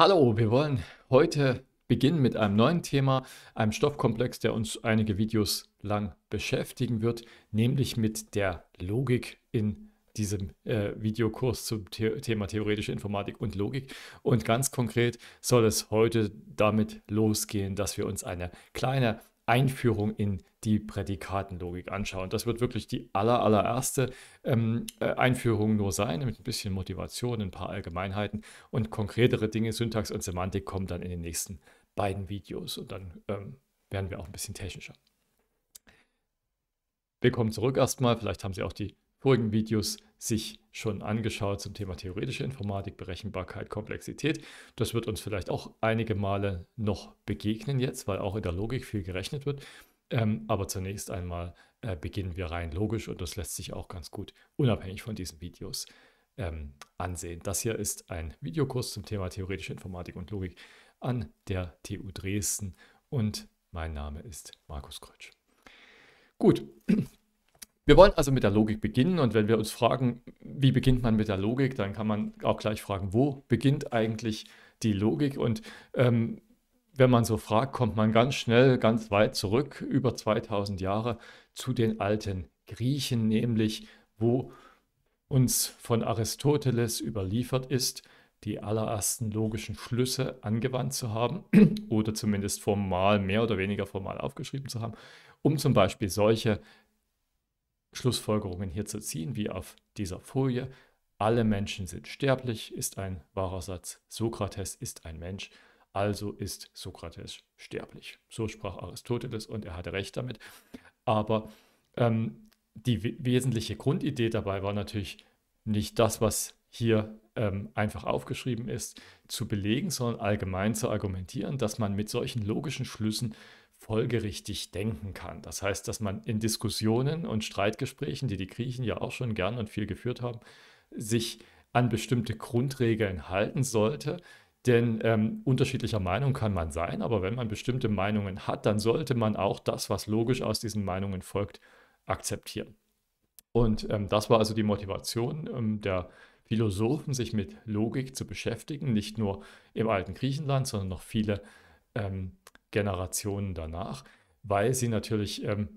Hallo, wir wollen heute beginnen mit einem neuen Thema, einem Stoffkomplex, der uns einige Videos lang beschäftigen wird, nämlich mit der Logik in diesem äh, Videokurs zum The Thema theoretische Informatik und Logik. Und ganz konkret soll es heute damit losgehen, dass wir uns eine kleine Einführung in die Prädikatenlogik anschauen. Das wird wirklich die aller, allererste ähm, äh, Einführung nur sein, mit ein bisschen Motivation, ein paar Allgemeinheiten und konkretere Dinge, Syntax und Semantik, kommen dann in den nächsten beiden Videos und dann ähm, werden wir auch ein bisschen technischer. Willkommen zurück erstmal, vielleicht haben Sie auch die vorigen Videos sich schon angeschaut zum Thema theoretische Informatik, Berechenbarkeit, Komplexität. Das wird uns vielleicht auch einige Male noch begegnen jetzt, weil auch in der Logik viel gerechnet wird. Ähm, aber zunächst einmal äh, beginnen wir rein logisch und das lässt sich auch ganz gut unabhängig von diesen Videos ähm, ansehen. Das hier ist ein Videokurs zum Thema theoretische Informatik und Logik an der TU Dresden und mein Name ist Markus Krötsch. Gut, wir wollen also mit der Logik beginnen und wenn wir uns fragen, wie beginnt man mit der Logik, dann kann man auch gleich fragen, wo beginnt eigentlich die Logik und ähm, wenn man so fragt, kommt man ganz schnell, ganz weit zurück, über 2000 Jahre, zu den alten Griechen, nämlich wo uns von Aristoteles überliefert ist, die allerersten logischen Schlüsse angewandt zu haben oder zumindest formal, mehr oder weniger formal aufgeschrieben zu haben, um zum Beispiel solche Schlussfolgerungen hier zu ziehen, wie auf dieser Folie. Alle Menschen sind sterblich, ist ein wahrer Satz. Sokrates ist ein Mensch, also ist Sokrates sterblich. So sprach Aristoteles und er hatte recht damit. Aber ähm, die wesentliche Grundidee dabei war natürlich nicht das, was hier ähm, einfach aufgeschrieben ist, zu belegen, sondern allgemein zu argumentieren, dass man mit solchen logischen Schlüssen folgerichtig denken kann. Das heißt, dass man in Diskussionen und Streitgesprächen, die die Griechen ja auch schon gern und viel geführt haben, sich an bestimmte Grundregeln halten sollte. Denn ähm, unterschiedlicher Meinung kann man sein, aber wenn man bestimmte Meinungen hat, dann sollte man auch das, was logisch aus diesen Meinungen folgt, akzeptieren. Und ähm, das war also die Motivation ähm, der Philosophen, sich mit Logik zu beschäftigen, nicht nur im alten Griechenland, sondern noch viele ähm, Generationen danach, weil sie natürlich ähm,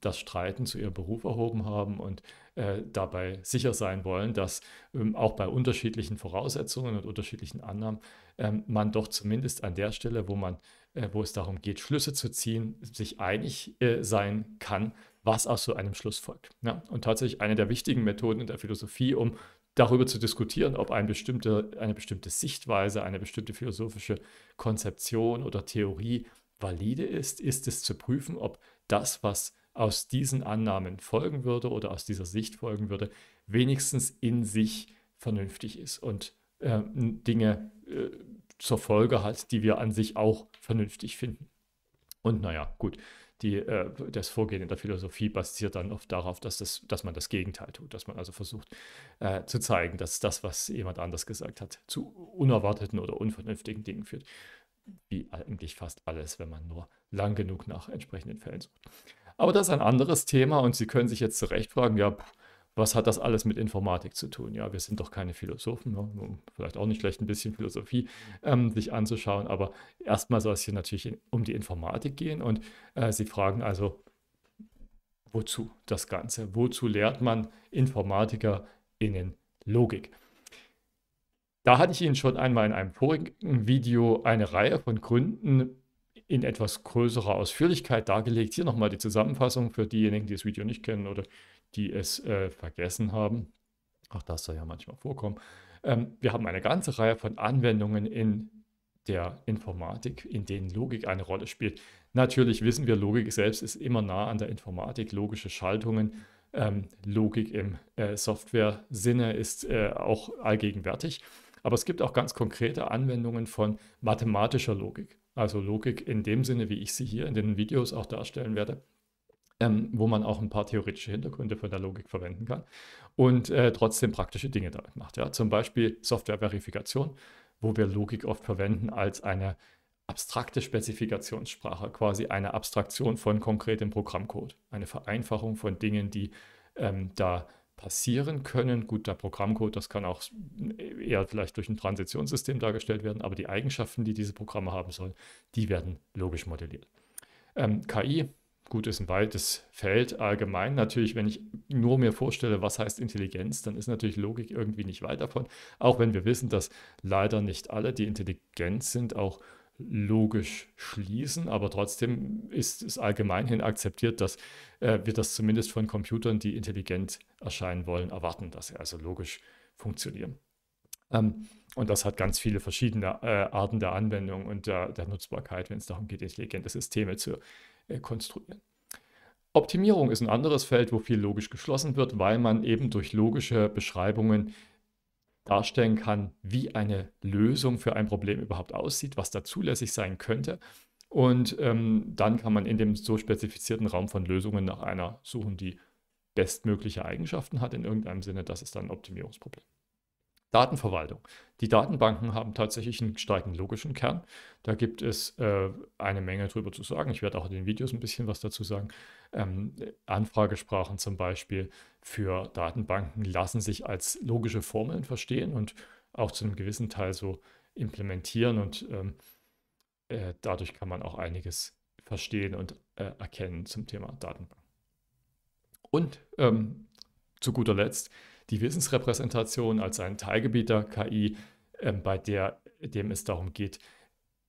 das Streiten zu ihrem Beruf erhoben haben und äh, dabei sicher sein wollen, dass ähm, auch bei unterschiedlichen Voraussetzungen und unterschiedlichen Annahmen ähm, man doch zumindest an der Stelle, wo man, äh, wo es darum geht, Schlüsse zu ziehen, sich einig äh, sein kann, was aus so einem Schluss folgt. Ja? Und tatsächlich eine der wichtigen Methoden in der Philosophie, um darüber zu diskutieren, ob ein bestimmte, eine bestimmte Sichtweise, eine bestimmte philosophische Konzeption oder Theorie valide ist, ist es zu prüfen, ob das, was aus diesen Annahmen folgen würde oder aus dieser Sicht folgen würde, wenigstens in sich vernünftig ist und äh, Dinge äh, zur Folge hat, die wir an sich auch vernünftig finden. Und naja, gut, die, äh, das Vorgehen in der Philosophie basiert dann oft darauf, dass, das, dass man das Gegenteil tut, dass man also versucht äh, zu zeigen, dass das, was jemand anders gesagt hat, zu unerwarteten oder unvernünftigen Dingen führt. Wie eigentlich fast alles, wenn man nur lang genug nach entsprechenden Fällen sucht. Aber das ist ein anderes Thema und Sie können sich jetzt zurecht fragen, ja, pff, was hat das alles mit Informatik zu tun? Ja, wir sind doch keine Philosophen, ne? vielleicht auch nicht schlecht ein bisschen Philosophie ähm, sich anzuschauen, aber erstmal soll es hier natürlich in, um die Informatik gehen und äh, Sie fragen also, wozu das Ganze? Wozu lehrt man InformatikerInnen Logik? Da hatte ich Ihnen schon einmal in einem vorigen Video eine Reihe von Gründen in etwas größerer Ausführlichkeit dargelegt. Hier nochmal die Zusammenfassung für diejenigen, die das Video nicht kennen oder die es äh, vergessen haben. Auch das soll ja manchmal vorkommen. Ähm, wir haben eine ganze Reihe von Anwendungen in der Informatik, in denen Logik eine Rolle spielt. Natürlich wissen wir, Logik selbst ist immer nah an der Informatik. Logische Schaltungen, ähm, Logik im äh, Software-Sinne ist äh, auch allgegenwärtig. Aber es gibt auch ganz konkrete Anwendungen von mathematischer Logik. Also Logik in dem Sinne, wie ich sie hier in den Videos auch darstellen werde, ähm, wo man auch ein paar theoretische Hintergründe von der Logik verwenden kann und äh, trotzdem praktische Dinge damit macht. Ja? Zum Beispiel Softwareverifikation, wo wir Logik oft verwenden als eine abstrakte Spezifikationssprache, quasi eine Abstraktion von konkretem Programmcode, eine Vereinfachung von Dingen, die ähm, da passieren können. Gut, der Programmcode, das kann auch eher vielleicht durch ein Transitionssystem dargestellt werden, aber die Eigenschaften, die diese Programme haben sollen, die werden logisch modelliert. Ähm, KI, gut, ist ein weites Feld allgemein. Natürlich, wenn ich nur mir vorstelle, was heißt Intelligenz, dann ist natürlich Logik irgendwie nicht weit davon. Auch wenn wir wissen, dass leider nicht alle, die intelligent sind, auch logisch schließen, aber trotzdem ist es allgemeinhin akzeptiert, dass äh, wir das zumindest von Computern, die intelligent erscheinen wollen, erwarten, dass sie also logisch funktionieren. Ähm, und das hat ganz viele verschiedene äh, Arten der Anwendung und der, der Nutzbarkeit, wenn es darum geht, intelligente Systeme zu äh, konstruieren. Optimierung ist ein anderes Feld, wo viel logisch geschlossen wird, weil man eben durch logische Beschreibungen darstellen kann, wie eine Lösung für ein Problem überhaupt aussieht, was da zulässig sein könnte. Und ähm, dann kann man in dem so spezifizierten Raum von Lösungen nach einer suchen, die bestmögliche Eigenschaften hat in irgendeinem Sinne. Das ist dann ein Optimierungsproblem. Datenverwaltung. Die Datenbanken haben tatsächlich einen starken logischen Kern. Da gibt es äh, eine Menge drüber zu sagen. Ich werde auch in den Videos ein bisschen was dazu sagen. Ähm, Anfragesprachen zum Beispiel, für Datenbanken lassen sich als logische Formeln verstehen und auch zu einem gewissen Teil so implementieren und ähm, äh, dadurch kann man auch einiges verstehen und äh, erkennen zum Thema Datenbanken. Und ähm, zu guter Letzt die Wissensrepräsentation als ein Teilgebiet der KI, äh, bei der, dem es darum geht,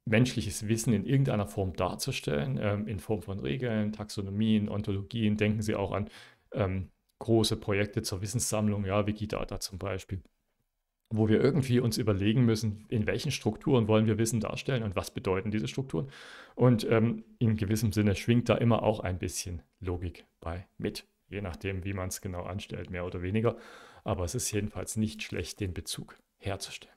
menschliches Wissen in irgendeiner Form darzustellen, ähm, in Form von Regeln, Taxonomien, Ontologien. Denken Sie auch an ähm, große Projekte zur Wissenssammlung, ja, Wikidata zum Beispiel, wo wir irgendwie uns überlegen müssen, in welchen Strukturen wollen wir Wissen darstellen und was bedeuten diese Strukturen. Und ähm, in gewissem Sinne schwingt da immer auch ein bisschen Logik bei mit, je nachdem, wie man es genau anstellt, mehr oder weniger. Aber es ist jedenfalls nicht schlecht, den Bezug herzustellen.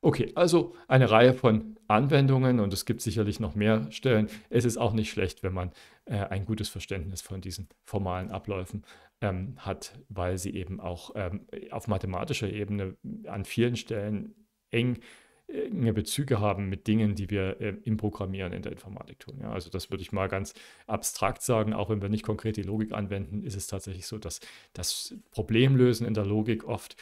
Okay, also eine Reihe von Anwendungen und es gibt sicherlich noch mehr Stellen. Es ist auch nicht schlecht, wenn man äh, ein gutes Verständnis von diesen formalen Abläufen ähm, hat, weil sie eben auch ähm, auf mathematischer Ebene an vielen Stellen eng enge Bezüge haben mit Dingen, die wir äh, im Programmieren in der Informatik tun. Ja, also das würde ich mal ganz abstrakt sagen, auch wenn wir nicht konkret die Logik anwenden, ist es tatsächlich so, dass das Problemlösen in der Logik oft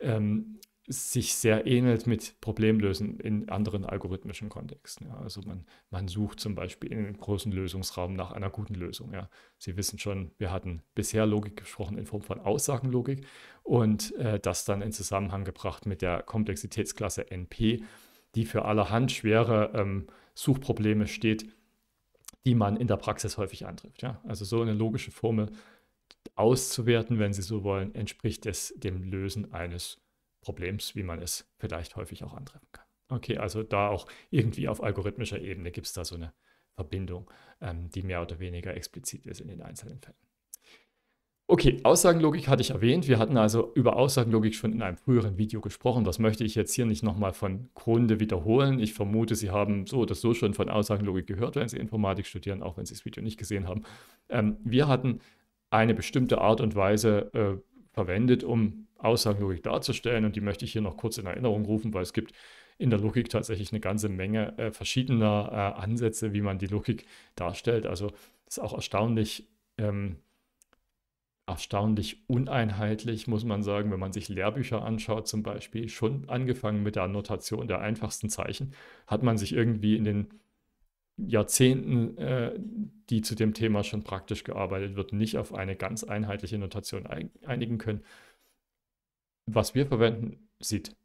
ähm, sich sehr ähnelt mit Problemlösen in anderen algorithmischen Kontexten. Ja. Also man, man sucht zum Beispiel in einem großen Lösungsraum nach einer guten Lösung. Ja. Sie wissen schon, wir hatten bisher Logik gesprochen in Form von Aussagenlogik und äh, das dann in Zusammenhang gebracht mit der Komplexitätsklasse NP, die für allerhand schwere ähm, Suchprobleme steht, die man in der Praxis häufig antrifft. Ja. Also so eine logische Formel auszuwerten, wenn Sie so wollen, entspricht es dem Lösen eines Problems, wie man es vielleicht häufig auch antreffen kann. Okay, also da auch irgendwie auf algorithmischer Ebene gibt es da so eine Verbindung, ähm, die mehr oder weniger explizit ist in den einzelnen Fällen. Okay, Aussagenlogik hatte ich erwähnt. Wir hatten also über Aussagenlogik schon in einem früheren Video gesprochen. Das möchte ich jetzt hier nicht nochmal von Grunde wiederholen. Ich vermute, Sie haben so oder so schon von Aussagenlogik gehört, wenn Sie Informatik studieren, auch wenn Sie das Video nicht gesehen haben. Ähm, wir hatten eine bestimmte Art und Weise äh, verwendet, um Aussagenlogik darzustellen. Und die möchte ich hier noch kurz in Erinnerung rufen, weil es gibt in der Logik tatsächlich eine ganze Menge äh, verschiedener äh, Ansätze, wie man die Logik darstellt. Also ist auch erstaunlich, ähm, erstaunlich uneinheitlich, muss man sagen, wenn man sich Lehrbücher anschaut, zum Beispiel, schon angefangen mit der Notation der einfachsten Zeichen, hat man sich irgendwie in den Jahrzehnten, äh, die zu dem Thema schon praktisch gearbeitet wird, nicht auf eine ganz einheitliche Notation einigen können was wir verwenden, sieht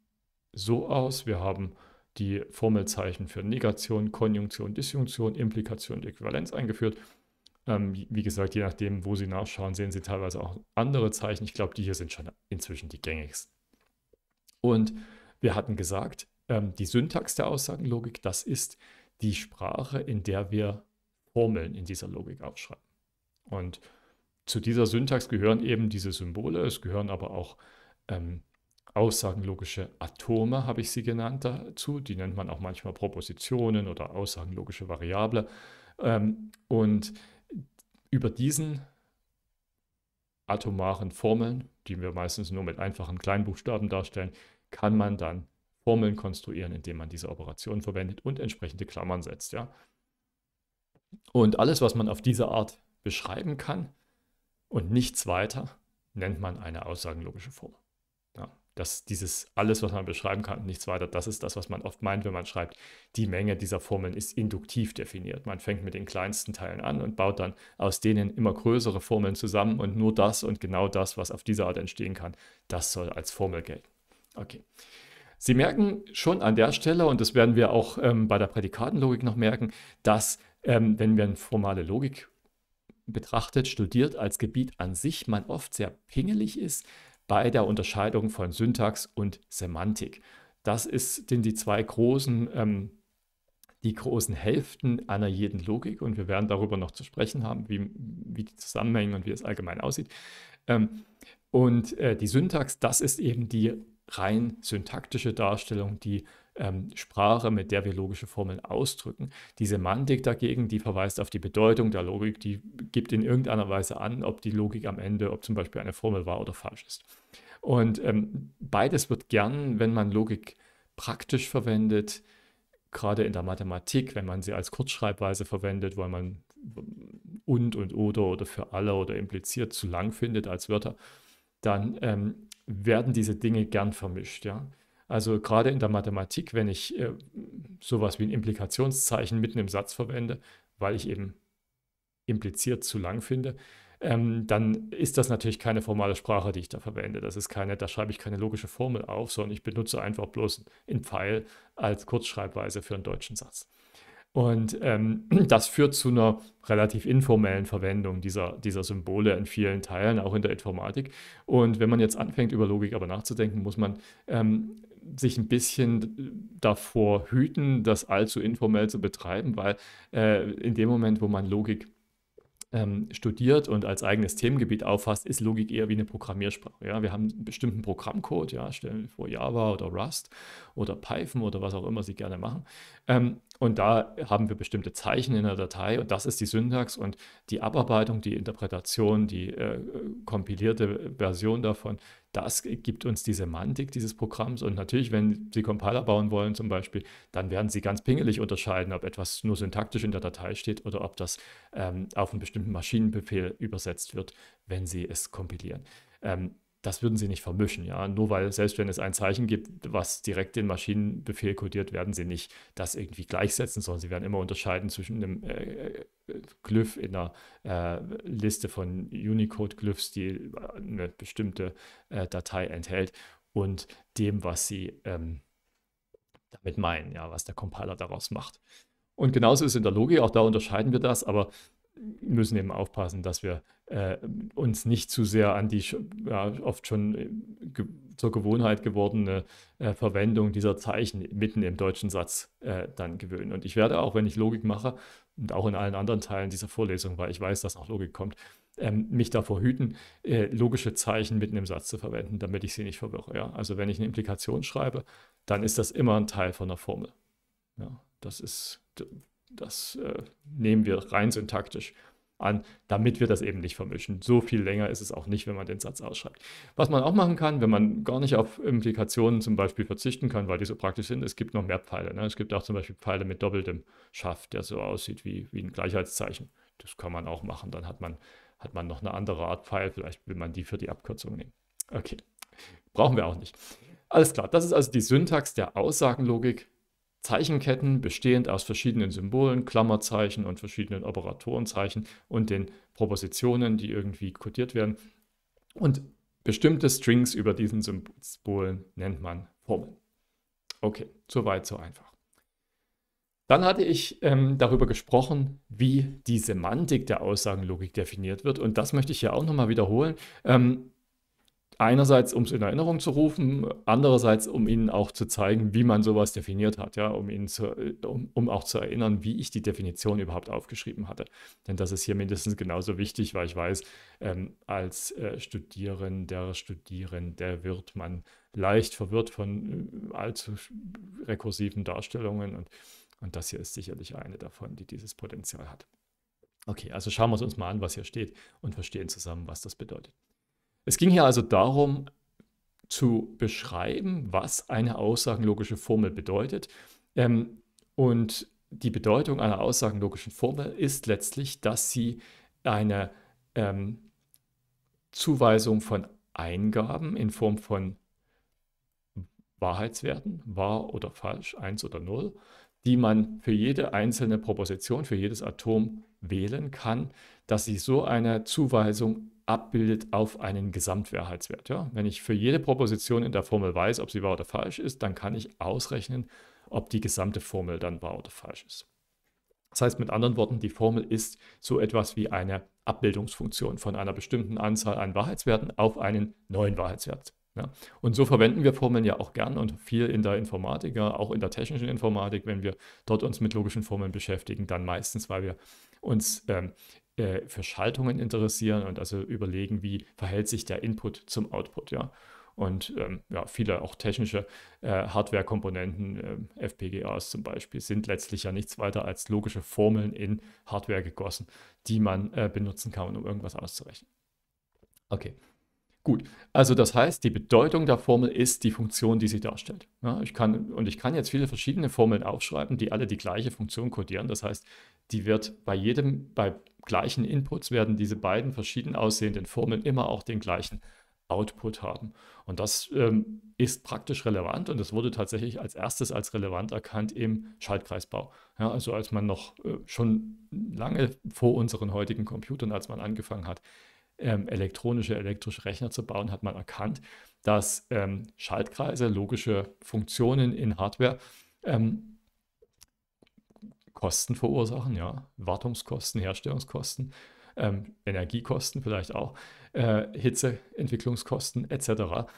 so aus. Wir haben die Formelzeichen für Negation, Konjunktion, Disjunktion, Implikation und Äquivalenz eingeführt. Ähm, wie gesagt, je nachdem, wo Sie nachschauen, sehen Sie teilweise auch andere Zeichen. Ich glaube, die hier sind schon inzwischen die gängigsten. Und wir hatten gesagt, ähm, die Syntax der Aussagenlogik, das ist die Sprache, in der wir Formeln in dieser Logik aufschreiben. Und zu dieser Syntax gehören eben diese Symbole, es gehören aber auch ähm, aussagenlogische Atome, habe ich sie genannt dazu. Die nennt man auch manchmal Propositionen oder aussagenlogische Variable. Ähm, und über diesen atomaren Formeln, die wir meistens nur mit einfachen Kleinbuchstaben darstellen, kann man dann Formeln konstruieren, indem man diese Operationen verwendet und entsprechende Klammern setzt. Ja? Und alles, was man auf diese Art beschreiben kann und nichts weiter, nennt man eine aussagenlogische Formel dass dieses alles, was man beschreiben kann, nichts weiter, das ist das, was man oft meint, wenn man schreibt, die Menge dieser Formeln ist induktiv definiert. Man fängt mit den kleinsten Teilen an und baut dann aus denen immer größere Formeln zusammen und nur das und genau das, was auf diese Art entstehen kann, das soll als Formel gelten. Okay. Sie merken schon an der Stelle, und das werden wir auch ähm, bei der Prädikatenlogik noch merken, dass ähm, wenn wir eine formale Logik betrachtet, studiert als Gebiet an sich, man oft sehr pingelig ist, bei der Unterscheidung von Syntax und Semantik. Das ist, sind die zwei großen, ähm, die großen Hälften einer jeden Logik und wir werden darüber noch zu sprechen haben, wie, wie die zusammenhängen und wie es allgemein aussieht. Ähm, und äh, die Syntax, das ist eben die rein syntaktische Darstellung, die ähm, Sprache, mit der wir logische Formeln ausdrücken. Die Semantik dagegen, die verweist auf die Bedeutung der Logik, die gibt in irgendeiner Weise an, ob die Logik am Ende, ob zum Beispiel eine Formel wahr oder falsch ist. Und ähm, beides wird gern, wenn man Logik praktisch verwendet, gerade in der Mathematik, wenn man sie als Kurzschreibweise verwendet, weil man und und oder oder für alle oder impliziert zu lang findet als Wörter, dann ähm, werden diese Dinge gern vermischt. Ja? Also gerade in der Mathematik, wenn ich äh, sowas wie ein Implikationszeichen mitten im Satz verwende, weil ich eben impliziert zu lang finde, ähm, dann ist das natürlich keine formale Sprache, die ich da verwende. Das ist keine, da schreibe ich keine logische Formel auf, sondern ich benutze einfach bloß einen Pfeil als Kurzschreibweise für einen deutschen Satz. Und ähm, das führt zu einer relativ informellen Verwendung dieser, dieser Symbole in vielen Teilen, auch in der Informatik. Und wenn man jetzt anfängt, über Logik aber nachzudenken, muss man ähm, sich ein bisschen davor hüten, das allzu informell zu betreiben, weil äh, in dem Moment, wo man Logik ähm, studiert und als eigenes Themengebiet auffasst, ist Logik eher wie eine Programmiersprache. Ja? Wir haben einen bestimmten Programmcode, ja? stellen wir vor Java oder Rust oder Python oder was auch immer Sie gerne machen. Ähm, und da haben wir bestimmte Zeichen in der Datei und das ist die Syntax und die Abarbeitung, die Interpretation, die äh, äh kompilierte Version davon, das gibt uns die Semantik dieses Programms. Und natürlich, wenn Sie Compiler bauen wollen zum Beispiel, dann werden Sie ganz pingelig unterscheiden, ob etwas nur syntaktisch in der Datei steht oder ob das ähm, auf einen bestimmten Maschinenbefehl übersetzt wird, wenn Sie es kompilieren. Ähm, das würden sie nicht vermischen, ja. Nur weil, selbst wenn es ein Zeichen gibt, was direkt den Maschinenbefehl kodiert, werden sie nicht das irgendwie gleichsetzen, sondern sie werden immer unterscheiden zwischen einem äh, äh Glyph in einer äh, Liste von Unicode-Glyphs, die äh, eine bestimmte äh, Datei enthält, und dem, was sie ähm, damit meinen, ja, was der Compiler daraus macht. Und genauso ist es in der Logik, auch da unterscheiden wir das, aber müssen eben aufpassen, dass wir äh, uns nicht zu sehr an die ja, oft schon äh, ge zur Gewohnheit gewordene äh, Verwendung dieser Zeichen mitten im deutschen Satz äh, dann gewöhnen. Und ich werde auch, wenn ich Logik mache und auch in allen anderen Teilen dieser Vorlesung, weil ich weiß, dass noch Logik kommt, ähm, mich davor hüten, äh, logische Zeichen mitten im Satz zu verwenden, damit ich sie nicht verwirre. Ja? Also wenn ich eine Implikation schreibe, dann ist das immer ein Teil von einer Formel. Ja, das ist, das äh, nehmen wir rein syntaktisch an, damit wir das eben nicht vermischen. So viel länger ist es auch nicht, wenn man den Satz ausschreibt. Was man auch machen kann, wenn man gar nicht auf Implikationen zum Beispiel verzichten kann, weil die so praktisch sind, es gibt noch mehr Pfeile. Ne? Es gibt auch zum Beispiel Pfeile mit doppeltem Schaft, der so aussieht wie, wie ein Gleichheitszeichen. Das kann man auch machen. Dann hat man, hat man noch eine andere Art Pfeil. Vielleicht will man die für die Abkürzung nehmen. Okay, brauchen wir auch nicht. Alles klar, das ist also die Syntax der Aussagenlogik. Zeichenketten bestehend aus verschiedenen Symbolen, Klammerzeichen und verschiedenen Operatorenzeichen und den Propositionen, die irgendwie codiert werden. Und bestimmte Strings über diesen Symbolen nennt man Formeln. Okay, soweit, so einfach. Dann hatte ich ähm, darüber gesprochen, wie die Semantik der Aussagenlogik definiert wird. Und das möchte ich hier auch nochmal wiederholen. Ähm, einerseits, um es in Erinnerung zu rufen, andererseits, um ihnen auch zu zeigen, wie man sowas definiert hat, ja, um ihnen zu, äh, um, um auch zu erinnern, wie ich die Definition überhaupt aufgeschrieben hatte. Denn das ist hier mindestens genauso wichtig, weil ich weiß, ähm, als äh, Studierender, Studierender wird man leicht verwirrt von äh, allzu rekursiven Darstellungen und, und das hier ist sicherlich eine davon, die dieses Potenzial hat. Okay, also schauen wir es uns mal an, was hier steht und verstehen zusammen, was das bedeutet. Es ging hier also darum, zu beschreiben, was eine aussagenlogische Formel bedeutet. Ähm, und die Bedeutung einer aussagenlogischen Formel ist letztlich, dass sie eine ähm, Zuweisung von Eingaben in Form von Wahrheitswerten, wahr oder falsch, 1 oder 0, die man für jede einzelne Proposition, für jedes Atom wählen kann, dass sie so eine Zuweisung abbildet auf einen Gesamtwahrheitswert. Ja? Wenn ich für jede Proposition in der Formel weiß, ob sie wahr oder falsch ist, dann kann ich ausrechnen, ob die gesamte Formel dann wahr oder falsch ist. Das heißt mit anderen Worten, die Formel ist so etwas wie eine Abbildungsfunktion von einer bestimmten Anzahl an Wahrheitswerten auf einen neuen Wahrheitswert. Ja? Und so verwenden wir Formeln ja auch gern und viel in der Informatik, ja, auch in der technischen Informatik, wenn wir dort uns mit logischen Formeln beschäftigen, dann meistens, weil wir uns ähm, äh, für Schaltungen interessieren und also überlegen, wie verhält sich der Input zum Output, ja. Und ähm, ja, viele auch technische äh, Hardware-Komponenten, äh, FPGAs zum Beispiel, sind letztlich ja nichts weiter als logische Formeln in Hardware gegossen, die man äh, benutzen kann, um irgendwas auszurechnen. Okay, Gut, also das heißt, die Bedeutung der Formel ist die Funktion, die sie darstellt. Ja, ich kann, und ich kann jetzt viele verschiedene Formeln aufschreiben, die alle die gleiche Funktion kodieren. Das heißt, die wird bei jedem, bei gleichen Inputs werden diese beiden verschieden aussehenden Formeln immer auch den gleichen Output haben. Und das ähm, ist praktisch relevant und das wurde tatsächlich als erstes als relevant erkannt im Schaltkreisbau. Ja, also als man noch äh, schon lange vor unseren heutigen Computern, als man angefangen hat, ähm, elektronische, elektrische Rechner zu bauen, hat man erkannt, dass ähm, Schaltkreise, logische Funktionen in Hardware ähm, Kosten verursachen, ja, Wartungskosten, Herstellungskosten, ähm, Energiekosten vielleicht auch, äh, Hitzeentwicklungskosten etc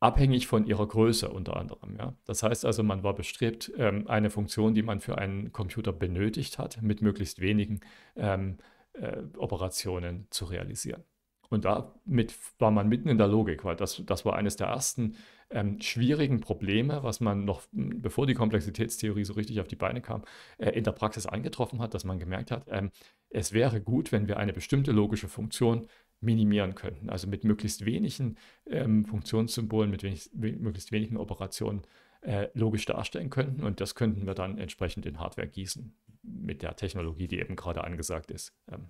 abhängig von ihrer Größe unter anderem. Ja. Das heißt also, man war bestrebt, ähm, eine Funktion, die man für einen Computer benötigt hat, mit möglichst wenigen ähm, äh, Operationen zu realisieren. Und damit war man mitten in der Logik, weil das, das war eines der ersten ähm, schwierigen Probleme, was man noch, hm, bevor die Komplexitätstheorie so richtig auf die Beine kam, äh, in der Praxis angetroffen hat, dass man gemerkt hat, ähm, es wäre gut, wenn wir eine bestimmte logische Funktion minimieren könnten. Also mit möglichst wenigen ähm, Funktionssymbolen, mit wenig, möglichst wenigen Operationen äh, logisch darstellen könnten. Und das könnten wir dann entsprechend in Hardware gießen mit der Technologie, die eben gerade angesagt ist. Ähm,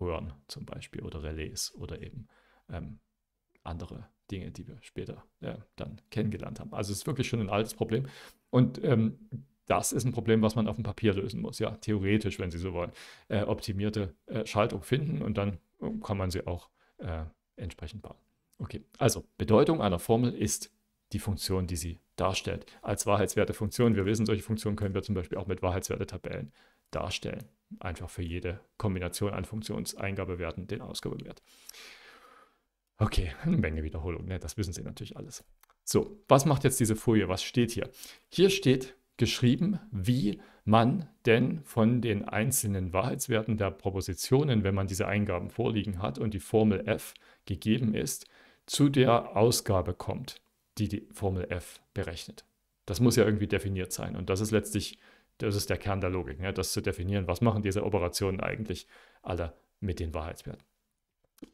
Röhren zum Beispiel oder Relais oder eben ähm, andere Dinge, die wir später äh, dann kennengelernt haben. Also es ist wirklich schon ein altes Problem. Und ähm, das ist ein Problem, was man auf dem Papier lösen muss, ja, theoretisch, wenn Sie so wollen. Äh, optimierte äh, Schaltung finden und dann kann man sie auch äh, entsprechend bauen. Okay, also Bedeutung einer Formel ist die Funktion, die Sie darstellt als wahrheitswerte Funktion. Wir wissen, solche Funktionen können wir zum Beispiel auch mit Wahrheitswerte-Tabellen darstellen. Einfach für jede Kombination an Funktionseingabewerten den Ausgabewert. Okay, eine Menge Wiederholung, ne? das wissen Sie natürlich alles. So, was macht jetzt diese Folie? Was steht hier? Hier steht geschrieben, wie man denn von den einzelnen Wahrheitswerten der Propositionen, wenn man diese Eingaben vorliegen hat und die Formel f gegeben ist, zu der Ausgabe kommt die die Formel f berechnet. Das muss ja irgendwie definiert sein. Und das ist letztlich, das ist der Kern der Logik, ne? das zu definieren, was machen diese Operationen eigentlich alle mit den Wahrheitswerten.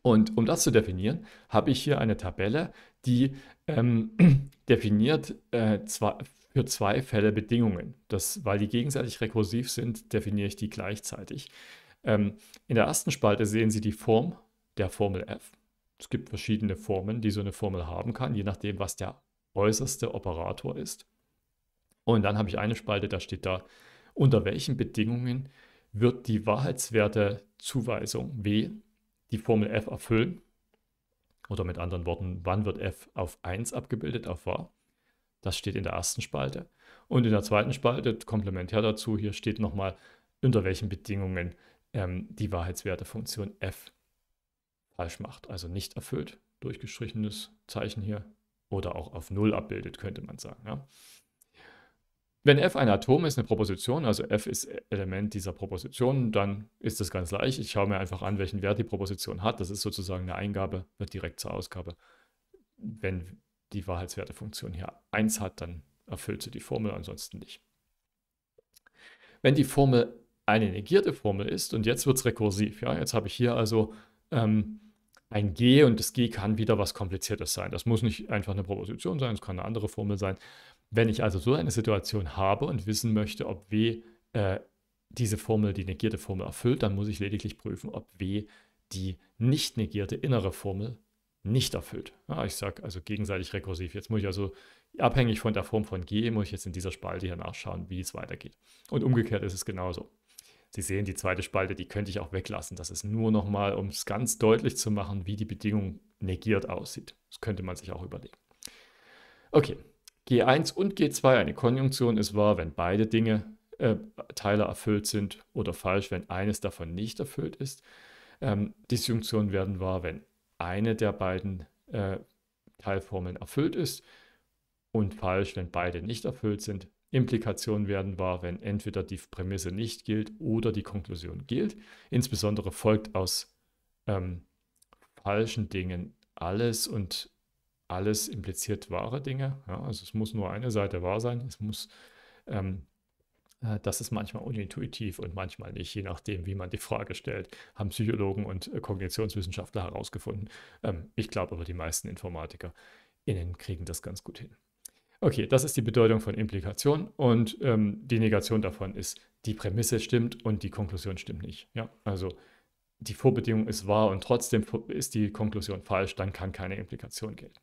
Und um das zu definieren, habe ich hier eine Tabelle, die ähm, definiert äh, zwei, für zwei Fälle Bedingungen. Das, weil die gegenseitig rekursiv sind, definiere ich die gleichzeitig. Ähm, in der ersten Spalte sehen Sie die Form der Formel f. Es gibt verschiedene Formen, die so eine Formel haben kann, je nachdem, was der äußerste Operator ist. Und dann habe ich eine Spalte, da steht da, unter welchen Bedingungen wird die Wahrheitswertezuweisung W die Formel F erfüllen. Oder mit anderen Worten, wann wird F auf 1 abgebildet, auf wahr? Das steht in der ersten Spalte. Und in der zweiten Spalte, komplementär dazu, hier steht nochmal, unter welchen Bedingungen ähm, die Wahrheitswertefunktion F falsch macht, also nicht erfüllt. Durchgestrichenes Zeichen hier oder auch auf Null abbildet, könnte man sagen. Ja. Wenn f ein Atom ist, eine Proposition, also f ist Element dieser Proposition, dann ist das ganz leicht. Ich schaue mir einfach an, welchen Wert die Proposition hat. Das ist sozusagen eine Eingabe, wird direkt zur Ausgabe. Wenn die Wahrheitswertefunktion hier 1 hat, dann erfüllt sie die Formel, ansonsten nicht. Wenn die Formel eine negierte Formel ist, und jetzt wird es rekursiv, ja, jetzt habe ich hier also ähm, ein G und das G kann wieder was Kompliziertes sein. Das muss nicht einfach eine Proposition sein, es kann eine andere Formel sein. Wenn ich also so eine Situation habe und wissen möchte, ob W äh, diese Formel, die negierte Formel erfüllt, dann muss ich lediglich prüfen, ob W die nicht negierte innere Formel nicht erfüllt. Ja, ich sage also gegenseitig rekursiv. Jetzt muss ich also abhängig von der Form von G, muss ich jetzt in dieser Spalte hier nachschauen, wie es weitergeht. Und umgekehrt ist es genauso. Sie sehen die zweite Spalte, die könnte ich auch weglassen. Das ist nur nochmal, um es ganz deutlich zu machen, wie die Bedingung negiert aussieht. Das könnte man sich auch überlegen. Okay, G1 und G2, eine Konjunktion ist wahr, wenn beide Dinge, äh, Teile erfüllt sind oder falsch, wenn eines davon nicht erfüllt ist. Ähm, Disjunktionen werden wahr, wenn eine der beiden äh, Teilformeln erfüllt ist und falsch, wenn beide nicht erfüllt sind. Implikationen werden wahr, wenn entweder die Prämisse nicht gilt oder die Konklusion gilt. Insbesondere folgt aus ähm, falschen Dingen alles und alles impliziert wahre Dinge. Ja, also es muss nur eine Seite wahr sein. Es muss, ähm, äh, das ist manchmal unintuitiv und manchmal nicht, je nachdem, wie man die Frage stellt, haben Psychologen und äh, Kognitionswissenschaftler herausgefunden. Ähm, ich glaube aber, die meisten Informatiker innen kriegen das ganz gut hin. Okay, das ist die Bedeutung von Implikation und ähm, die Negation davon ist, die Prämisse stimmt und die Konklusion stimmt nicht. Ja, also die Vorbedingung ist wahr und trotzdem ist die Konklusion falsch, dann kann keine Implikation gelten.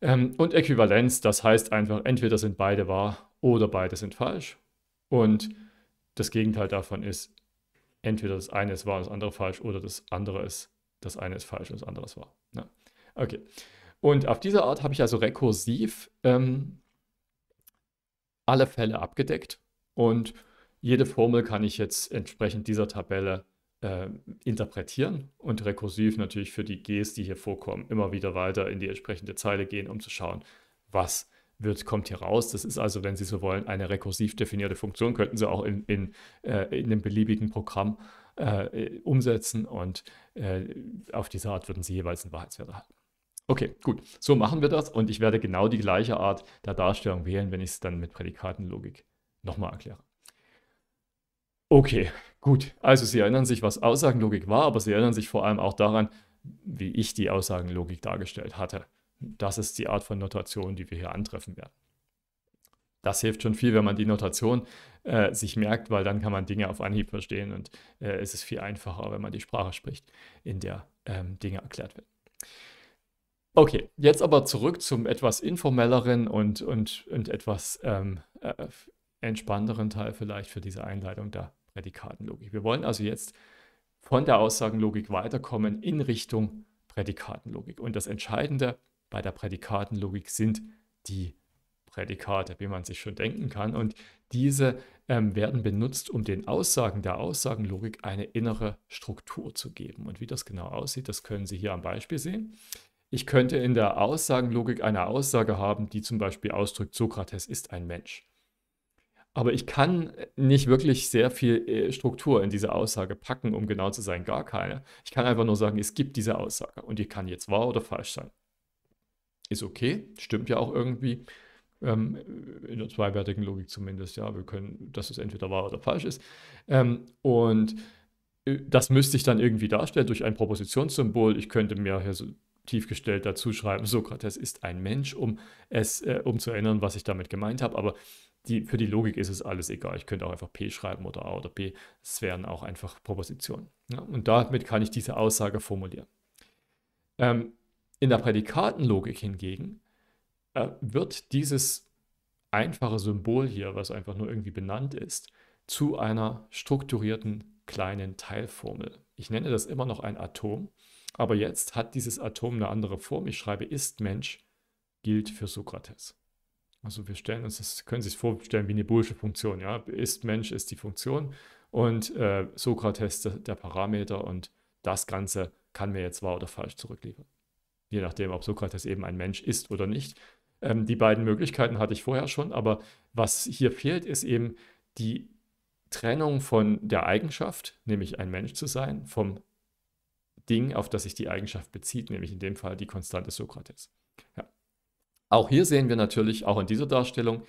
Ähm, und Äquivalenz, das heißt einfach, entweder sind beide wahr oder beide sind falsch. Und das Gegenteil davon ist, entweder das eine ist wahr, und das andere falsch oder das andere ist, das eine ist falsch und das andere ist wahr. Ja. Okay. Und auf diese Art habe ich also rekursiv ähm, alle Fälle abgedeckt und jede Formel kann ich jetzt entsprechend dieser Tabelle äh, interpretieren und rekursiv natürlich für die Gs, die hier vorkommen, immer wieder weiter in die entsprechende Zeile gehen, um zu schauen, was wird, kommt hier raus. Das ist also, wenn Sie so wollen, eine rekursiv definierte Funktion, könnten Sie auch in, in, äh, in einem beliebigen Programm äh, umsetzen und äh, auf diese Art würden Sie jeweils einen Wahrheitswert erhalten. Okay, gut. So machen wir das und ich werde genau die gleiche Art der Darstellung wählen, wenn ich es dann mit Prädikatenlogik nochmal erkläre. Okay, gut. Also Sie erinnern sich, was Aussagenlogik war, aber Sie erinnern sich vor allem auch daran, wie ich die Aussagenlogik dargestellt hatte. Das ist die Art von Notation, die wir hier antreffen werden. Das hilft schon viel, wenn man die Notation äh, sich merkt, weil dann kann man Dinge auf Anhieb verstehen und äh, es ist viel einfacher, wenn man die Sprache spricht, in der ähm, Dinge erklärt werden. Okay, jetzt aber zurück zum etwas informelleren und, und, und etwas ähm, äh, entspannteren Teil vielleicht für diese Einleitung der Prädikatenlogik. Wir wollen also jetzt von der Aussagenlogik weiterkommen in Richtung Prädikatenlogik. Und das Entscheidende bei der Prädikatenlogik sind die Prädikate, wie man sich schon denken kann. Und diese ähm, werden benutzt, um den Aussagen der Aussagenlogik eine innere Struktur zu geben. Und wie das genau aussieht, das können Sie hier am Beispiel sehen. Ich könnte in der Aussagenlogik eine Aussage haben, die zum Beispiel ausdrückt, Sokrates ist ein Mensch. Aber ich kann nicht wirklich sehr viel äh, Struktur in diese Aussage packen, um genau zu sein, gar keine. Ich kann einfach nur sagen, es gibt diese Aussage und die kann jetzt wahr oder falsch sein. Ist okay, stimmt ja auch irgendwie, ähm, in der zweiwertigen Logik zumindest, ja, wir können, dass es entweder wahr oder falsch ist. Ähm, und äh, das müsste ich dann irgendwie darstellen durch ein Propositionssymbol. Ich könnte mir hier so tiefgestellt dazu schreiben, Sokrates ist ein Mensch, um es, äh, um zu erinnern, was ich damit gemeint habe. Aber die, für die Logik ist es alles egal. Ich könnte auch einfach P schreiben oder A oder B. Es wären auch einfach Propositionen. Ja, und damit kann ich diese Aussage formulieren. Ähm, in der Prädikatenlogik hingegen äh, wird dieses einfache Symbol hier, was einfach nur irgendwie benannt ist, zu einer strukturierten kleinen Teilformel. Ich nenne das immer noch ein Atom aber jetzt hat dieses Atom eine andere Form. Ich schreibe ist Mensch, gilt für Sokrates. Also wir stellen uns das, können Sie sich vorstellen wie eine boolsche Funktion. Ja? Ist Mensch ist die Funktion und äh, Sokrates der Parameter und das Ganze kann mir jetzt wahr oder falsch zurückliefern. Je nachdem, ob Sokrates eben ein Mensch ist oder nicht. Ähm, die beiden Möglichkeiten hatte ich vorher schon, aber was hier fehlt, ist eben die Trennung von der Eigenschaft, nämlich ein Mensch zu sein, vom Ding, auf das sich die Eigenschaft bezieht, nämlich in dem Fall die Konstante Sokrates. Ja. Auch hier sehen wir natürlich, auch in dieser Darstellung,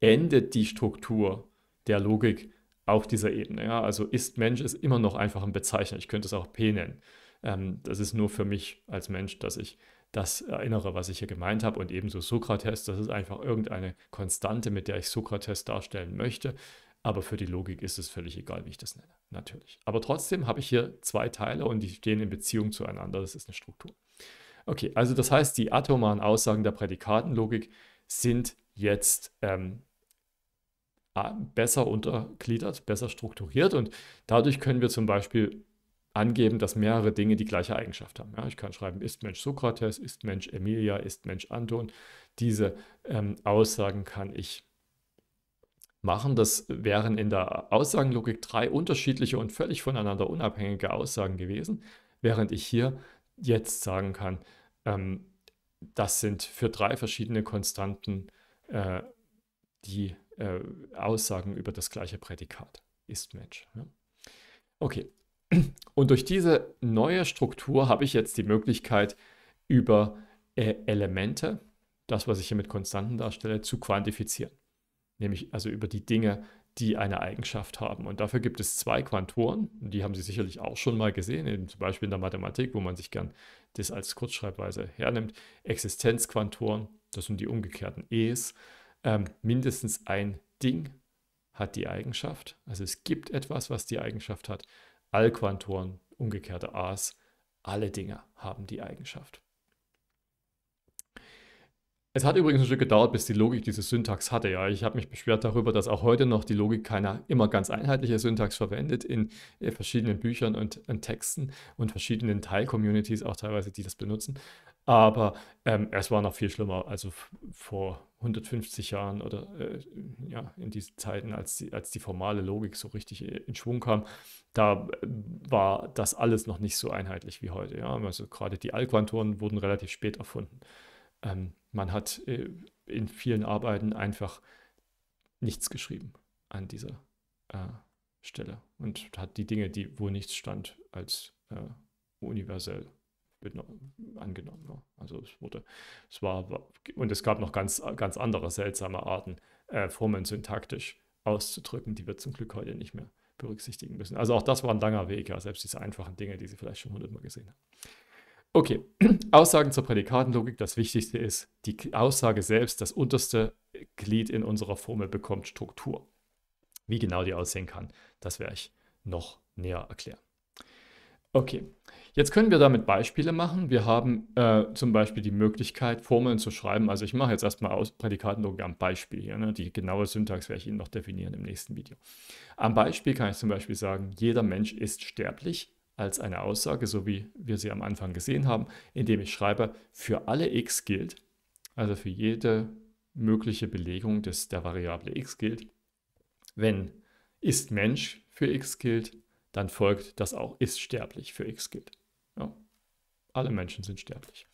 endet die Struktur der Logik auf dieser Ebene. Ja. Also ist Mensch ist immer noch einfach ein Bezeichner. Ich könnte es auch P nennen. Ähm, das ist nur für mich als Mensch, dass ich das erinnere, was ich hier gemeint habe. Und ebenso Sokrates, das ist einfach irgendeine Konstante, mit der ich Sokrates darstellen möchte. Aber für die Logik ist es völlig egal, wie ich das nenne, natürlich. Aber trotzdem habe ich hier zwei Teile und die stehen in Beziehung zueinander. Das ist eine Struktur. Okay, also das heißt, die atomaren Aussagen der Prädikatenlogik sind jetzt ähm, besser untergliedert, besser strukturiert und dadurch können wir zum Beispiel angeben, dass mehrere Dinge die gleiche Eigenschaft haben. Ja, ich kann schreiben, ist Mensch Sokrates, ist Mensch Emilia, ist Mensch Anton. Diese ähm, Aussagen kann ich machen. Das wären in der Aussagenlogik drei unterschiedliche und völlig voneinander unabhängige Aussagen gewesen, während ich hier jetzt sagen kann, ähm, das sind für drei verschiedene Konstanten äh, die äh, Aussagen über das gleiche Prädikat. Ist Match. Ja. Okay. Und durch diese neue Struktur habe ich jetzt die Möglichkeit, über äh, Elemente, das, was ich hier mit Konstanten darstelle, zu quantifizieren nämlich also über die Dinge, die eine Eigenschaft haben. Und dafür gibt es zwei Quantoren, die haben Sie sicherlich auch schon mal gesehen, eben zum Beispiel in der Mathematik, wo man sich gern das als Kurzschreibweise hernimmt. Existenzquantoren, das sind die umgekehrten E's. Ähm, mindestens ein Ding hat die Eigenschaft, also es gibt etwas, was die Eigenschaft hat. Allquantoren, umgekehrte A's, alle Dinge haben die Eigenschaft. Es hat übrigens ein Stück gedauert, bis die Logik diese Syntax hatte. Ja, ich habe mich beschwert darüber, dass auch heute noch die Logik keiner immer ganz einheitliche Syntax verwendet in äh, verschiedenen Büchern und, und Texten und verschiedenen Teil-Communities auch teilweise, die das benutzen. Aber ähm, es war noch viel schlimmer, also vor 150 Jahren oder äh, ja, in diesen Zeiten, als die, als die formale Logik so richtig äh, in Schwung kam, da äh, war das alles noch nicht so einheitlich wie heute. Ja? Also gerade die Allquantoren wurden relativ spät erfunden. Ähm, man hat äh, in vielen Arbeiten einfach nichts geschrieben an dieser äh, Stelle und hat die Dinge, die wo nichts stand, als äh, universell angenommen. Ja. Ne? Also es wurde, es war, war, und es gab noch ganz, ganz andere seltsame Arten, äh, Formeln syntaktisch auszudrücken, die wir zum Glück heute nicht mehr berücksichtigen müssen. Also auch das war ein langer Weg, ja, selbst diese einfachen Dinge, die Sie vielleicht schon hundertmal gesehen haben. Okay, Aussagen zur Prädikatenlogik. Das Wichtigste ist, die Aussage selbst, das unterste Glied in unserer Formel bekommt Struktur. Wie genau die aussehen kann, das werde ich noch näher erklären. Okay, jetzt können wir damit Beispiele machen. Wir haben äh, zum Beispiel die Möglichkeit, Formeln zu schreiben. Also ich mache jetzt erstmal aus Prädikatenlogik am Beispiel hier. Ne? Die genaue Syntax werde ich Ihnen noch definieren im nächsten Video. Am Beispiel kann ich zum Beispiel sagen, jeder Mensch ist sterblich, als eine Aussage, so wie wir sie am Anfang gesehen haben, indem ich schreibe, für alle x gilt, also für jede mögliche Belegung des, der Variable x gilt. Wenn ist Mensch für x gilt, dann folgt, dass auch ist sterblich für x gilt. Ja. Alle Menschen sind sterblich.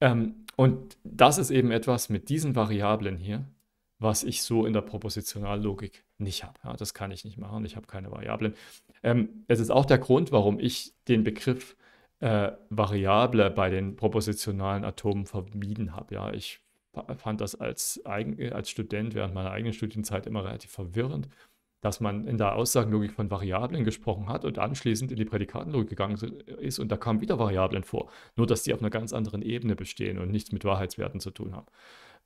Ähm, und das ist eben etwas mit diesen Variablen hier, was ich so in der Propositionallogik nicht habe. Ja, das kann ich nicht machen, ich habe keine Variablen. Ähm, es ist auch der Grund, warum ich den Begriff äh, Variable bei den propositionalen Atomen vermieden habe. Ja, ich fand das als, eigen, äh, als Student während meiner eigenen Studienzeit immer relativ verwirrend, dass man in der Aussagenlogik von Variablen gesprochen hat und anschließend in die Prädikatenlogik gegangen ist und da kamen wieder Variablen vor, nur dass die auf einer ganz anderen Ebene bestehen und nichts mit Wahrheitswerten zu tun haben.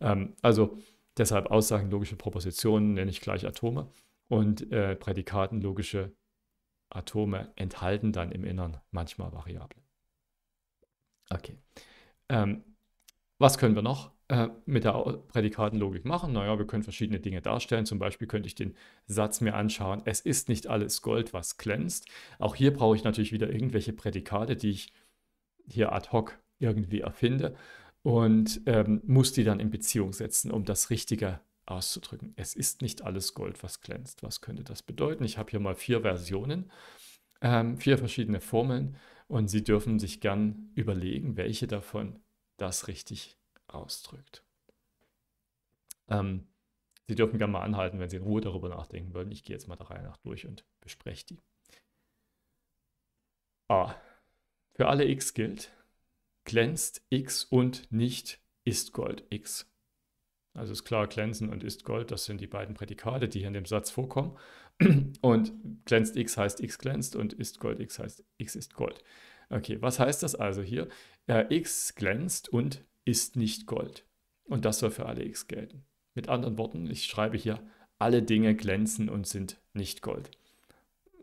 Ähm, also Deshalb aussagenlogische Propositionen nenne ich gleich Atome und äh, prädikatenlogische Atome enthalten dann im Innern manchmal Variablen. Okay. Ähm, was können wir noch äh, mit der Prädikatenlogik machen? Naja, wir können verschiedene Dinge darstellen. Zum Beispiel könnte ich den Satz mir anschauen, es ist nicht alles Gold, was glänzt. Auch hier brauche ich natürlich wieder irgendwelche Prädikate, die ich hier ad hoc irgendwie erfinde und ähm, muss die dann in Beziehung setzen, um das richtiger auszudrücken. Es ist nicht alles Gold, was glänzt. Was könnte das bedeuten? Ich habe hier mal vier Versionen, ähm, vier verschiedene Formeln und Sie dürfen sich gern überlegen, welche davon das richtig ausdrückt. Ähm, Sie dürfen gerne mal anhalten, wenn Sie in Ruhe darüber nachdenken würden. Ich gehe jetzt mal der Reihe nach durch und bespreche die. A. Für alle x gilt, glänzt X und nicht ist Gold X. Also ist klar, glänzen und ist Gold, das sind die beiden Prädikate, die hier in dem Satz vorkommen. Und glänzt X heißt X glänzt und ist Gold X heißt X ist Gold. Okay, was heißt das also hier? Ja, X glänzt und ist nicht Gold. Und das soll für alle X gelten. Mit anderen Worten, ich schreibe hier, alle Dinge glänzen und sind nicht Gold.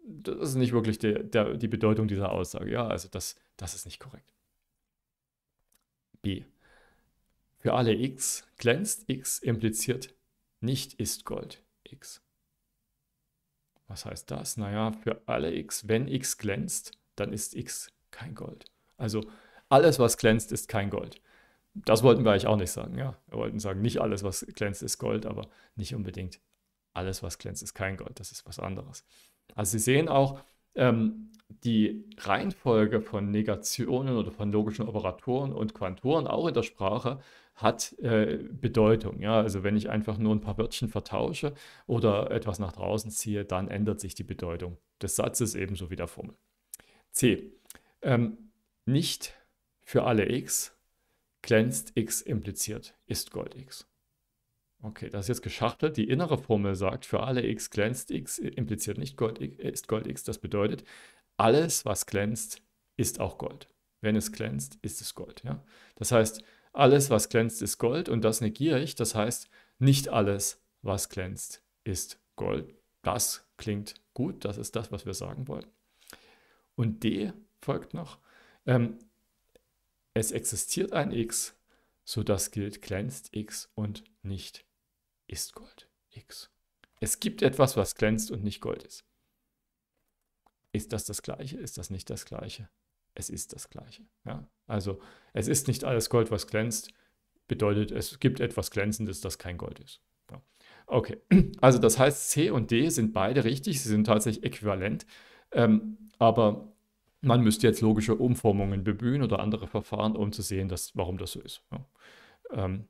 Das ist nicht wirklich die, die Bedeutung dieser Aussage. Ja, also das, das ist nicht korrekt b. Für alle x glänzt x impliziert nicht ist Gold x. Was heißt das? Naja, für alle x, wenn x glänzt, dann ist x kein Gold. Also alles, was glänzt, ist kein Gold. Das wollten wir eigentlich auch nicht sagen, ja. Wir wollten sagen, nicht alles, was glänzt, ist Gold, aber nicht unbedingt alles, was glänzt, ist kein Gold. Das ist was anderes. Also Sie sehen auch, ähm, die Reihenfolge von Negationen oder von logischen Operatoren und Quantoren auch in der Sprache hat äh, Bedeutung. Ja? Also wenn ich einfach nur ein paar Wörtchen vertausche oder etwas nach draußen ziehe, dann ändert sich die Bedeutung des Satzes ebenso wie der Formel. C. Ähm, nicht für alle x glänzt x impliziert ist Gold x. Okay, das ist jetzt geschachtelt. Die innere Formel sagt, für alle x glänzt x, impliziert nicht Gold, äh, ist Gold x. Das bedeutet, alles, was glänzt, ist auch Gold. Wenn es glänzt, ist es Gold. Ja? Das heißt, alles, was glänzt, ist Gold und das negiere ich. Das heißt, nicht alles, was glänzt, ist Gold. Das klingt gut, das ist das, was wir sagen wollen. Und D folgt noch. Ähm, es existiert ein X, so das gilt glänzt X und nicht ist Gold. X. Es gibt etwas, was glänzt und nicht Gold ist. Ist das das Gleiche? Ist das nicht das Gleiche? Es ist das Gleiche. Ja? Also es ist nicht alles Gold, was glänzt. Bedeutet, es gibt etwas Glänzendes, das kein Gold ist. Ja. Okay, also das heißt, C und D sind beide richtig. Sie sind tatsächlich äquivalent. Ähm, aber man müsste jetzt logische Umformungen bemühen oder andere Verfahren, um zu sehen, dass, warum das so ist. Ja. Ähm,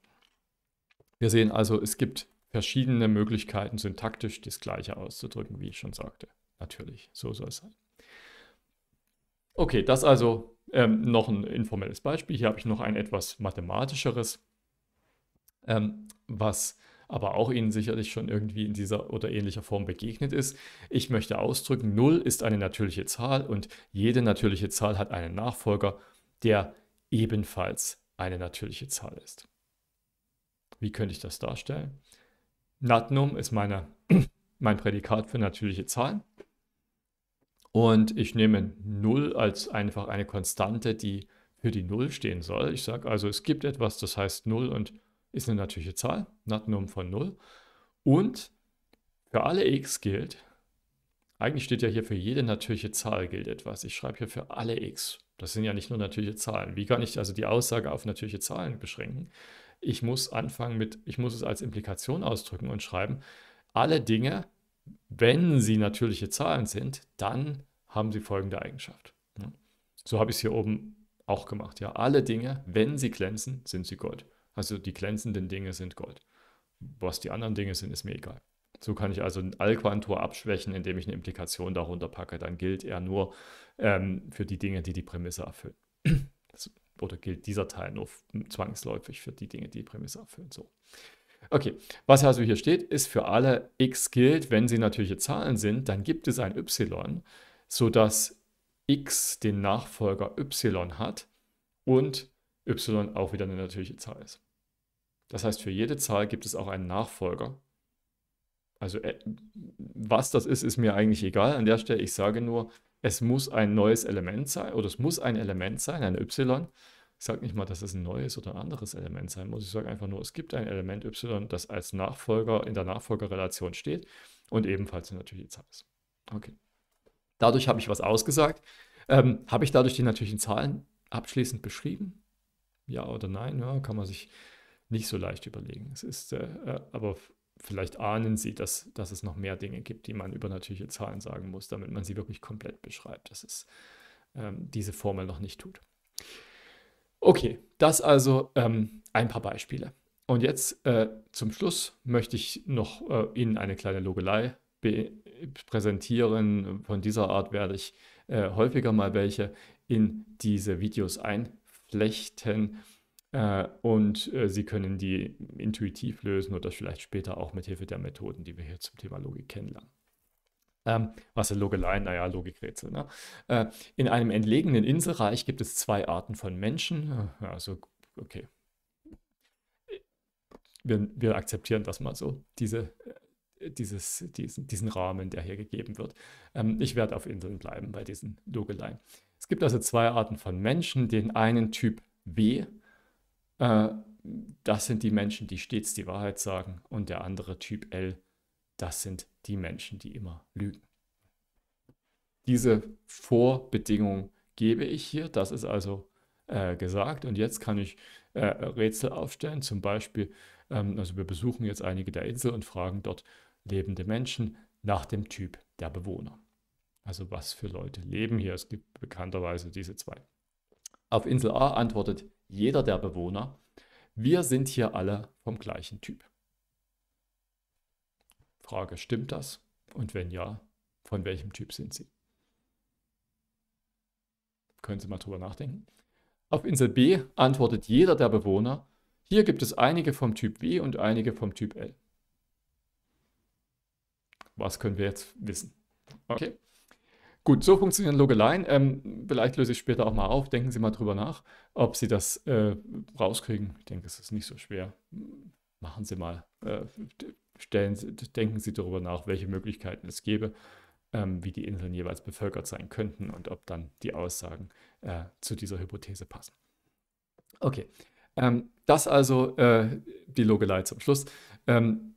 wir sehen also, es gibt verschiedene Möglichkeiten, syntaktisch das Gleiche auszudrücken, wie ich schon sagte. Natürlich, so soll es sein. Okay, das also ähm, noch ein informelles Beispiel. Hier habe ich noch ein etwas mathematischeres, ähm, was aber auch Ihnen sicherlich schon irgendwie in dieser oder ähnlicher Form begegnet ist. Ich möchte ausdrücken, 0 ist eine natürliche Zahl und jede natürliche Zahl hat einen Nachfolger, der ebenfalls eine natürliche Zahl ist. Wie könnte ich das darstellen? Natnum ist meine, mein Prädikat für natürliche Zahlen. Und ich nehme 0 als einfach eine Konstante, die für die 0 stehen soll. Ich sage also, es gibt etwas, das heißt 0 und ist eine natürliche Zahl, Natnum von 0. Und für alle x gilt, eigentlich steht ja hier für jede natürliche Zahl gilt etwas. Ich schreibe hier für alle x. Das sind ja nicht nur natürliche Zahlen. Wie kann ich also die Aussage auf natürliche Zahlen beschränken? ich muss anfangen mit, ich muss es als Implikation ausdrücken und schreiben, alle Dinge, wenn sie natürliche Zahlen sind, dann haben sie folgende Eigenschaft. So habe ich es hier oben auch gemacht. Ja, alle Dinge, wenn sie glänzen, sind sie Gold. Also die glänzenden Dinge sind Gold. Was die anderen Dinge sind, ist mir egal. So kann ich also ein Alquantor abschwächen, indem ich eine Implikation darunter packe. Dann gilt er nur ähm, für die Dinge, die die Prämisse erfüllen. oder gilt dieser Teil nur zwangsläufig für die Dinge, die die Prämisse erfüllen. So. Okay, was also hier steht, ist für alle x gilt, wenn sie natürliche Zahlen sind, dann gibt es ein y, sodass x den Nachfolger y hat und y auch wieder eine natürliche Zahl ist. Das heißt, für jede Zahl gibt es auch einen Nachfolger. Also äh, was das ist, ist mir eigentlich egal an der Stelle. Ich sage nur, es muss ein neues Element sein oder es muss ein Element sein, ein Y. Ich sage nicht mal, dass es ein neues oder ein anderes Element sein muss. Ich sage einfach nur, es gibt ein Element Y, das als Nachfolger in der Nachfolgerrelation steht und ebenfalls natürlich natürliche Zahl ist. Okay. Dadurch habe ich was ausgesagt. Ähm, habe ich dadurch die natürlichen Zahlen abschließend beschrieben? Ja oder nein? Ja, kann man sich nicht so leicht überlegen. Es ist äh, äh aber vielleicht ahnen sie, dass, dass es noch mehr Dinge gibt, die man über natürliche Zahlen sagen muss, damit man sie wirklich komplett beschreibt, dass es ähm, diese Formel noch nicht tut. Okay, das also ähm, ein paar Beispiele. Und jetzt äh, zum Schluss möchte ich noch äh, Ihnen eine kleine Logelei präsentieren. Von dieser Art werde ich äh, häufiger mal welche in diese Videos einflechten. Äh, und äh, Sie können die intuitiv lösen oder vielleicht später auch mit Hilfe der Methoden, die wir hier zum Thema Logik kennenlernen. Ähm, was sind Logeleien? Naja, Logikrätsel. Ne? Äh, in einem entlegenen Inselreich gibt es zwei Arten von Menschen. Also, okay. Wir, wir akzeptieren das mal so, diese, äh, dieses, diesen, diesen Rahmen, der hier gegeben wird. Ähm, ich werde auf Inseln bleiben bei diesen Logeleien. Es gibt also zwei Arten von Menschen. Den einen Typ W, äh, das sind die Menschen, die stets die Wahrheit sagen. Und der andere Typ L, das sind die Menschen, die immer lügen. Diese Vorbedingung gebe ich hier, das ist also äh, gesagt. Und jetzt kann ich äh, Rätsel aufstellen, zum Beispiel, ähm, also wir besuchen jetzt einige der Insel und fragen dort lebende Menschen nach dem Typ der Bewohner. Also was für Leute leben hier. Es gibt bekannterweise diese zwei. Auf Insel A antwortet jeder der Bewohner, wir sind hier alle vom gleichen Typ. Frage, stimmt das? Und wenn ja, von welchem Typ sind Sie? Können Sie mal drüber nachdenken. Auf Insel B antwortet jeder der Bewohner, hier gibt es einige vom Typ W und einige vom Typ L. Was können wir jetzt wissen? Okay. Gut, so funktionieren Logeleien. Ähm, vielleicht löse ich später auch mal auf. Denken Sie mal drüber nach, ob Sie das äh, rauskriegen. Ich denke, es ist nicht so schwer. Machen Sie mal, äh, stellen, denken Sie darüber nach, welche Möglichkeiten es gäbe, ähm, wie die Inseln jeweils bevölkert sein könnten und ob dann die Aussagen äh, zu dieser Hypothese passen. Okay, ähm, das also äh, die Logelei zum Schluss. Ähm,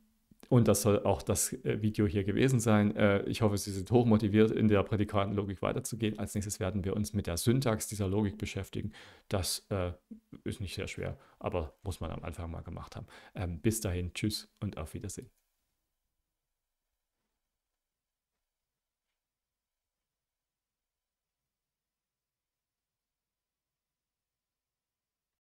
und das soll auch das äh, Video hier gewesen sein. Äh, ich hoffe, Sie sind hochmotiviert, in der Prädikatenlogik weiterzugehen. Als nächstes werden wir uns mit der Syntax dieser Logik beschäftigen. Das äh, ist nicht sehr schwer, aber muss man am Anfang mal gemacht haben. Ähm, bis dahin, tschüss und auf Wiedersehen.